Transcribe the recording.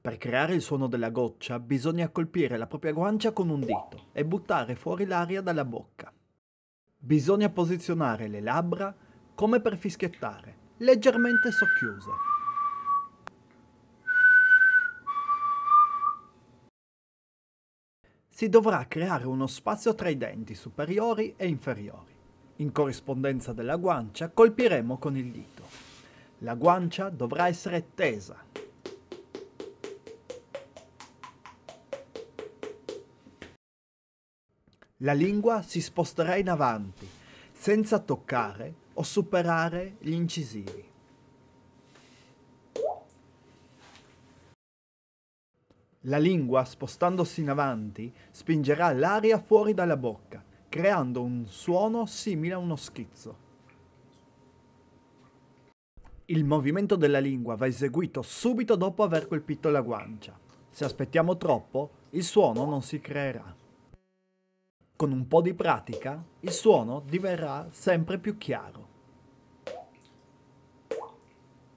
Per creare il suono della goccia bisogna colpire la propria guancia con un dito e buttare fuori l'aria dalla bocca. Bisogna posizionare le labbra come per fischiettare, leggermente socchiuse. Si dovrà creare uno spazio tra i denti superiori e inferiori. In corrispondenza della guancia colpiremo con il dito. La guancia dovrà essere tesa. La lingua si sposterà in avanti, senza toccare o superare gli incisivi. La lingua, spostandosi in avanti, spingerà l'aria fuori dalla bocca, creando un suono simile a uno schizzo. Il movimento della lingua va eseguito subito dopo aver colpito la guancia. Se aspettiamo troppo, il suono non si creerà. Con un po' di pratica, il suono diverrà sempre più chiaro.